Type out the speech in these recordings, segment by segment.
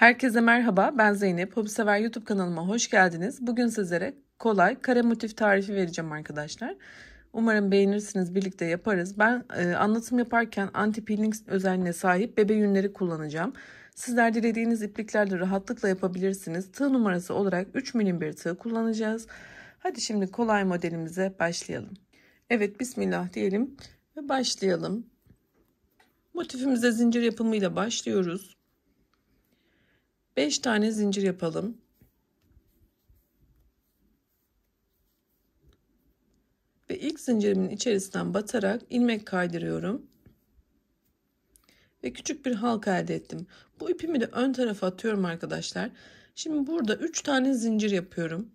Herkese merhaba, ben Zeynep. Hobisever YouTube kanalıma hoş geldiniz. Bugün sizlere kolay kare motif tarifi vereceğim arkadaşlar. Umarım beğenirsiniz, birlikte yaparız. Ben e, anlatım yaparken anti-peeling özelliğine sahip bebe yünleri kullanacağım. Sizler dilediğiniz ipliklerle rahatlıkla yapabilirsiniz. Tığ numarası olarak 3 milim bir tığ kullanacağız. Hadi şimdi kolay modelimize başlayalım. Evet, bismillah diyelim ve başlayalım. Motifimize zincir yapımıyla başlıyoruz. 5 tane zincir yapalım. Ve ilk zincirimin içerisinden batarak ilmek kaydırıyorum. Ve küçük bir halka elde ettim. Bu ipimi de ön tarafa atıyorum arkadaşlar. Şimdi burada 3 tane zincir yapıyorum.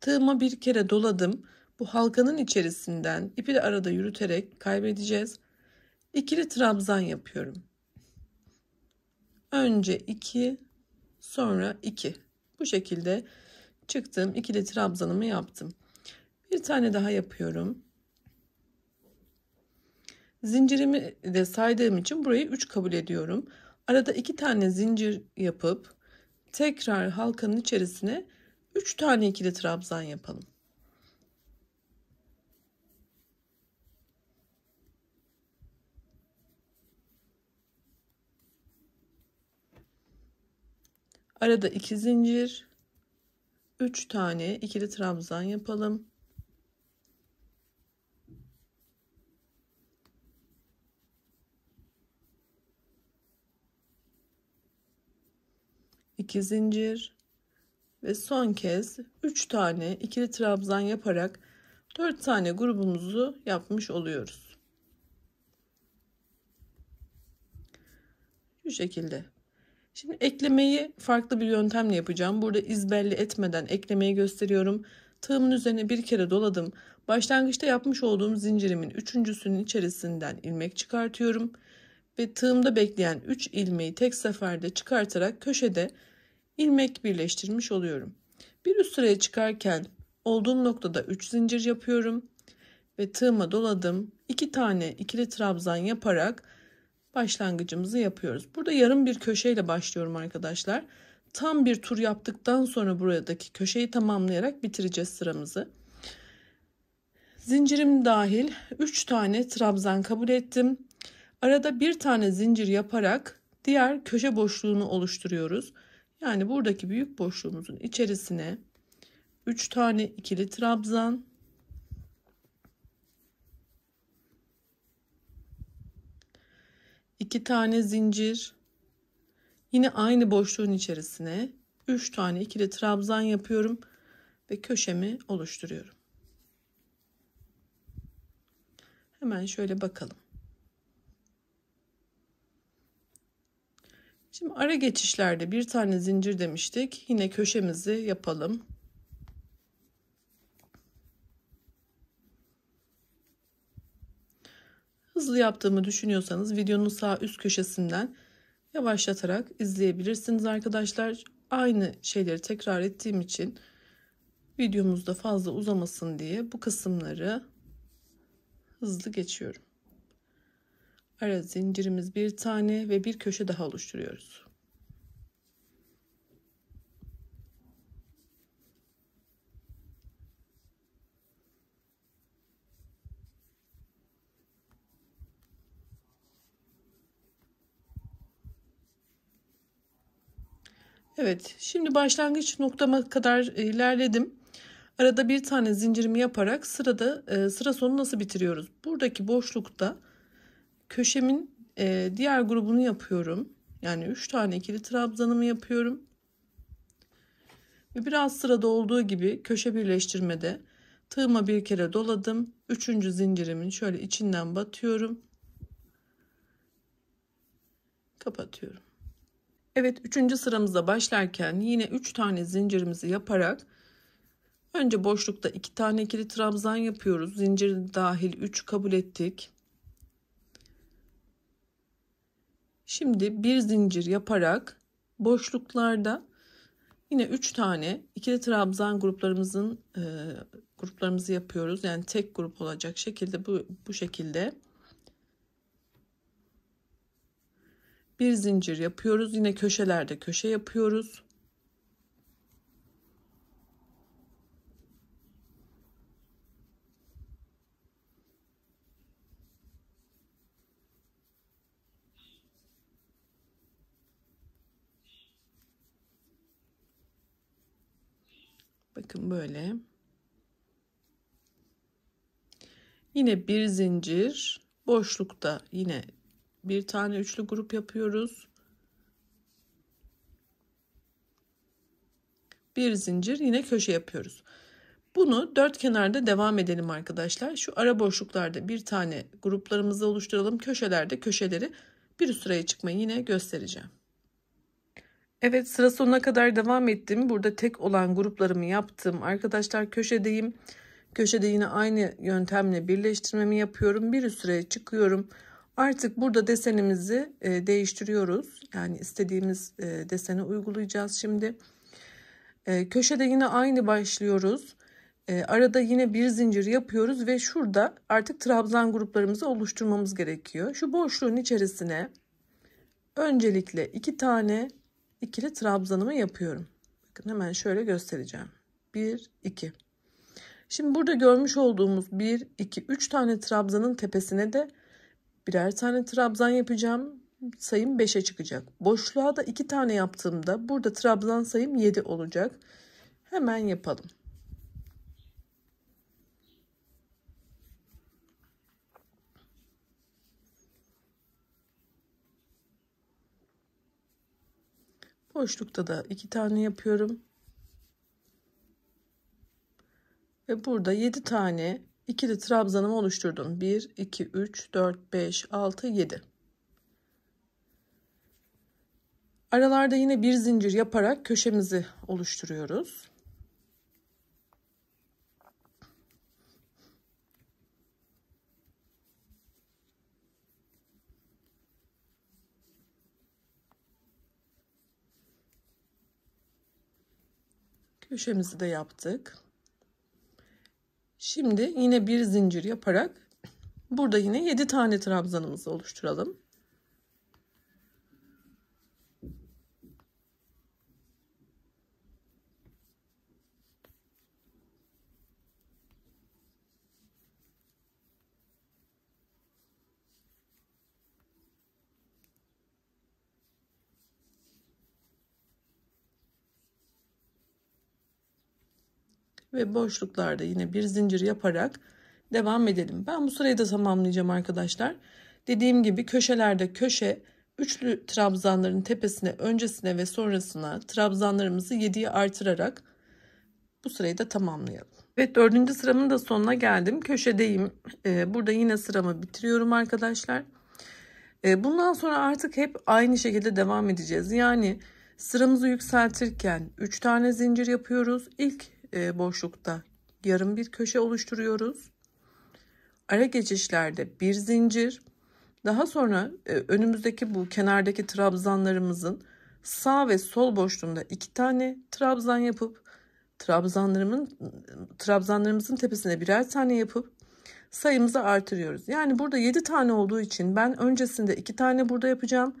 Tığıma bir kere doladım. Bu halkanın içerisinden ipi de arada yürüterek kaybedeceğiz. İkili trabzan yapıyorum. Önce 2 sonra 2. Bu şekilde çıktım. ikili trabzanımı yaptım. Bir tane daha yapıyorum. Zincirimi de saydığım için burayı 3 kabul ediyorum. Arada 2 tane zincir yapıp tekrar halkanın içerisine 3 tane ikili trabzan yapalım. Arada iki zincir. üç tane ikili trabzan yapalım. iki zincir ve son kez 3 tane ikili trabzan yaparak 4 tane grubumuzu yapmış oluyoruz. Bu şekilde Şimdi eklemeyi farklı bir yöntemle yapacağım. Burada izbelli etmeden eklemeyi gösteriyorum. Tığımın üzerine bir kere doladım. Başlangıçta yapmış olduğum zincirimin üçüncüsünün içerisinden ilmek çıkartıyorum. Ve tığımda bekleyen 3 ilmeği tek seferde çıkartarak köşede ilmek birleştirmiş oluyorum. Bir üst sıraya çıkarken olduğum noktada 3 zincir yapıyorum ve tığıma doladım. 2 tane ikili trabzan yaparak başlangıcımızı yapıyoruz. Burada yarım bir köşeyle başlıyorum arkadaşlar. Tam bir tur yaptıktan sonra buradaki köşeyi tamamlayarak bitireceğiz sıramızı. Zincirim dahil 3 tane trabzan kabul ettim. Arada bir tane zincir yaparak diğer köşe boşluğunu oluşturuyoruz. Yani buradaki büyük boşluğumuzun içerisine 3 tane ikili trabzan 2 tane zincir. Yine aynı boşluğun içerisine 3 tane ikili trabzan yapıyorum ve köşemi oluşturuyorum. Hemen şöyle bakalım. Şimdi ara geçişlerde bir tane zincir demiştik. Yine köşemizi yapalım. Hızlı yaptığımı düşünüyorsanız videonun sağ üst köşesinden yavaşlatarak izleyebilirsiniz arkadaşlar. Aynı şeyleri tekrar ettiğim için videomuzda fazla uzamasın diye bu kısımları hızlı geçiyorum. Ara zincirimiz bir tane ve bir köşe daha oluşturuyoruz. Evet şimdi başlangıç noktama kadar e, ilerledim. Arada bir tane zincirimi yaparak sırada e, sıra sonu nasıl bitiriyoruz? Buradaki boşlukta köşemin e, diğer grubunu yapıyorum. Yani 3 tane ikili trabzanımı yapıyorum. Ve biraz sırada olduğu gibi köşe birleştirmede tığıma bir kere doladım. Üçüncü zincirimin şöyle içinden batıyorum. Kapatıyorum. Evet üçüncü sıramıza başlarken yine üç tane zincirimizi yaparak önce boşlukta iki tane ikili trabzan yapıyoruz. Zincir dahil 3 kabul ettik. Şimdi bir zincir yaparak boşluklarda yine üç tane ikili trabzan gruplarımızın e, gruplarımızı yapıyoruz. Yani tek grup olacak şekilde bu bu şekilde bir zincir yapıyoruz. Yine köşelerde köşe yapıyoruz. Bakın böyle. Yine bir zincir boşlukta yine bir tane üçlü grup yapıyoruz. Bir zincir yine köşe yapıyoruz. Bunu dört kenarda devam edelim arkadaşlar. Şu ara boşluklarda bir tane gruplarımızı oluşturalım. Köşelerde köşeleri bir üst sıraya çıkmayı yine göstereceğim. Evet sıra sonuna kadar devam ettim. Burada tek olan gruplarımı yaptım. Arkadaşlar köşedeyim. Köşede yine aynı yöntemle birleştirmemi yapıyorum. Bir üst sıraya çıkıyorum. Artık burada desenimizi e, değiştiriyoruz. Yani istediğimiz e, desene uygulayacağız şimdi. E, köşede yine aynı başlıyoruz. E, arada yine bir zincir yapıyoruz ve şurada artık trabzan gruplarımızı oluşturmamız gerekiyor. Şu boşluğun içerisine öncelikle iki tane ikili trabzanımı yapıyorum. Bakın hemen şöyle göstereceğim. 1, 2. Şimdi burada görmüş olduğumuz 1, 2, 3 tane trabzanın tepesine de Birer tane trabzan yapacağım. Sayım 5'e çıkacak. Boşluğa da 2 tane yaptığımda burada trabzan sayım 7 olacak. Hemen yapalım. Boşlukta da 2 tane yapıyorum. Ve burada 7 tane ikili trabzanımı oluşturdum. 1, 2, 3, 4, 5, 6, 7. Aralarda yine bir zincir yaparak köşemizi oluşturuyoruz. Köşemizi de yaptık. Şimdi yine bir zincir yaparak burada yine 7 tane trabzanımızı oluşturalım. ve boşluklarda yine bir zincir yaparak devam edelim. Ben bu sırayı da tamamlayacağım arkadaşlar. Dediğim gibi köşelerde köşe üçlü trabzanların tepesine öncesine ve sonrasına trabzanlarımızı 7'ye artırarak bu sırayı da tamamlayalım. Evet dördüncü sıramın da sonuna geldim. Köşedeyim. Ee, burada yine sıramı bitiriyorum arkadaşlar. Ee, bundan sonra artık hep aynı şekilde devam edeceğiz. Yani sıramızı yükseltirken 3 tane zincir yapıyoruz. İlk e, boşlukta yarım bir köşe oluşturuyoruz. Ara geçişlerde bir zincir. Daha sonra e, önümüzdeki bu kenardaki trabzanlarımızın sağ ve sol boşluğunda iki tane trabzan yapıp trabzanlarımın trabzanlarımızın tepesine birer tane yapıp sayımızı artırıyoruz. Yani burada 7 tane olduğu için ben öncesinde 2 tane burada yapacağım.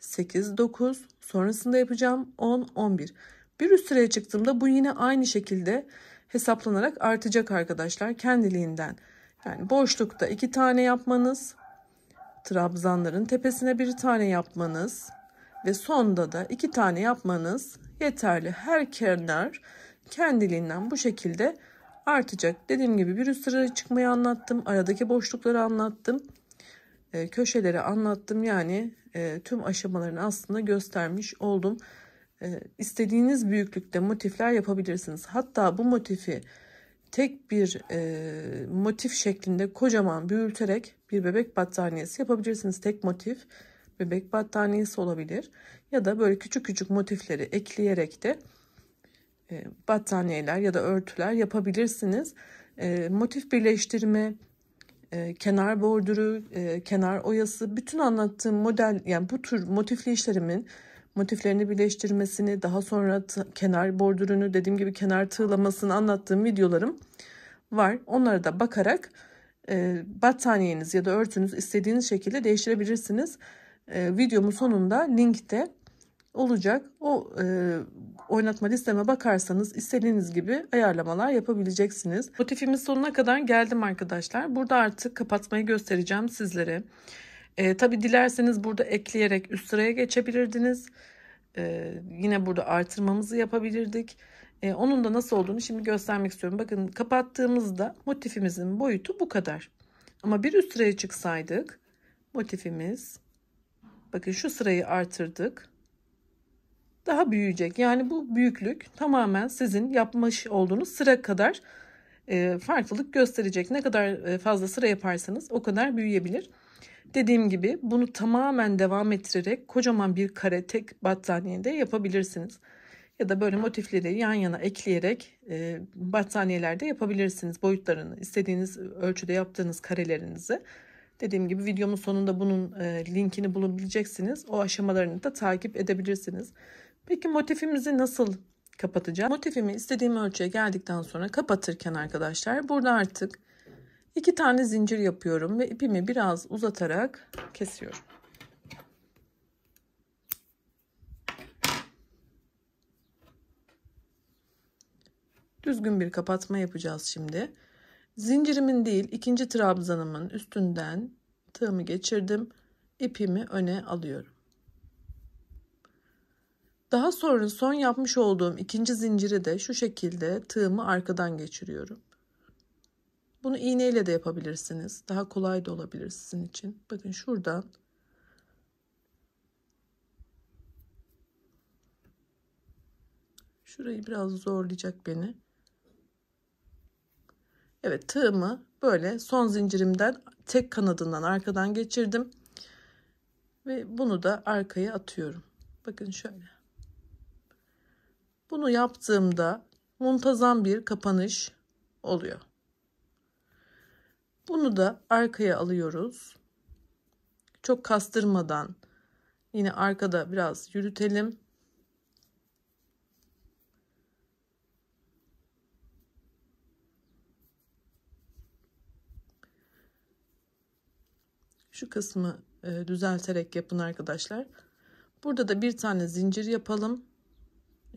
8 9 sonrasında yapacağım 10 11. Bir üst sıraya çıktığımda bu yine aynı şekilde hesaplanarak artacak arkadaşlar kendiliğinden. Yani boşlukta iki tane yapmanız, trabzanların tepesine bir tane yapmanız ve sonda da iki tane yapmanız yeterli. Her kenar kendiliğinden bu şekilde artacak. Dediğim gibi bir üst sıraya çıkmayı anlattım. Aradaki boşlukları anlattım. E, köşeleri anlattım. Yani e, tüm aşamalarını aslında göstermiş oldum. Ee, istediğiniz büyüklükte motifler yapabilirsiniz. Hatta bu motifi tek bir e, motif şeklinde kocaman büyüterek bir bebek battaniyesi yapabilirsiniz. Tek motif bebek battaniyesi olabilir ya da böyle küçük küçük motifleri ekleyerek de e, battaniyeler ya da örtüler yapabilirsiniz. E, motif birleştirme, e, kenar bordürü, e, kenar oyası bütün anlattığım model yani bu tür motifli işlerimin motiflerini birleştirmesini, daha sonra kenar bordürünü, dediğim gibi kenar tığlamasını anlattığım videolarım var. Onlara da bakarak e, battaniyeniz ya da örtünüz istediğiniz şekilde değiştirebilirsiniz. E, videomun sonunda linkte olacak. O e, oynatma listeme bakarsanız istediğiniz gibi ayarlamalar yapabileceksiniz. Motifimin sonuna kadar geldim arkadaşlar. Burada artık kapatmayı göstereceğim sizlere. E, Tabi dilerseniz burada ekleyerek üst sıraya geçebilirdiniz. E, yine burada artırmamızı yapabilirdik. E, onun da nasıl olduğunu şimdi göstermek istiyorum. Bakın kapattığımızda motifimizin boyutu bu kadar. Ama bir üst sıraya çıksaydık motifimiz bakın şu sırayı artırdık. Daha büyüyecek. Yani bu büyüklük tamamen sizin yapmış olduğunuz sıra kadar e, farklılık gösterecek. Ne kadar e, fazla sıra yaparsanız o kadar büyüyebilir. Dediğim gibi bunu tamamen devam ettirerek kocaman bir kare tek battaniyede yapabilirsiniz. Ya da böyle motifleri yan yana ekleyerek e, battaniyelerde yapabilirsiniz boyutlarını. istediğiniz ölçüde yaptığınız karelerinizi. Dediğim gibi videomun sonunda bunun e, linkini bulabileceksiniz. O aşamalarını da takip edebilirsiniz. Peki motifimizi nasıl kapatacağım? Motifimi istediğim ölçüye geldikten sonra kapatırken arkadaşlar burada artık İki tane zincir yapıyorum ve ipimi biraz uzatarak kesiyorum. Düzgün bir kapatma yapacağız şimdi. Zincirimin değil ikinci trabzanımın üstünden tığımı geçirdim. İpimi öne alıyorum. Daha sonra son yapmış olduğum ikinci zinciri de şu şekilde tığımı arkadan geçiriyorum. Bunu iğneyle de yapabilirsiniz. Daha kolay da olabilir sizin için. Bakın şuradan Şurayı biraz zorlayacak beni. Evet tığımı böyle son zincirimden tek kanadından arkadan geçirdim. Ve bunu da arkaya atıyorum. Bakın şöyle. Bunu yaptığımda muntazam bir kapanış oluyor. Bunu da arkaya alıyoruz. Çok kastırmadan yine arkada biraz yürütelim. Şu kısmı e, düzelterek yapın arkadaşlar. Burada da bir tane zincir yapalım.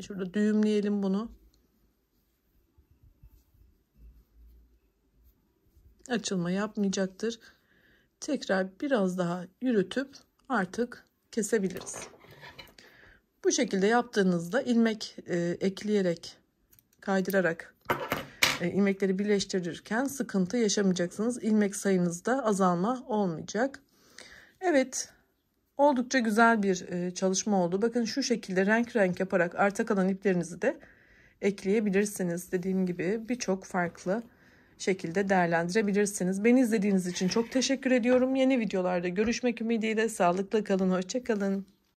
Şurada düğümleyelim bunu. açılma yapmayacaktır. Tekrar biraz daha yürütüp artık kesebiliriz. Bu şekilde yaptığınızda ilmek e, ekleyerek kaydırarak e, ilmekleri birleştirirken sıkıntı yaşamayacaksınız. İlmek sayınızda azalma olmayacak. Evet oldukça güzel bir e, çalışma oldu. Bakın şu şekilde renk renk yaparak arta kalan iplerinizi de ekleyebilirsiniz. Dediğim gibi birçok farklı şekilde değerlendirebilirsiniz. Beni izlediğiniz için çok teşekkür ediyorum. Yeni videolarda görüşmek ümidiyle sağlıkla kalın, hoşçakalın.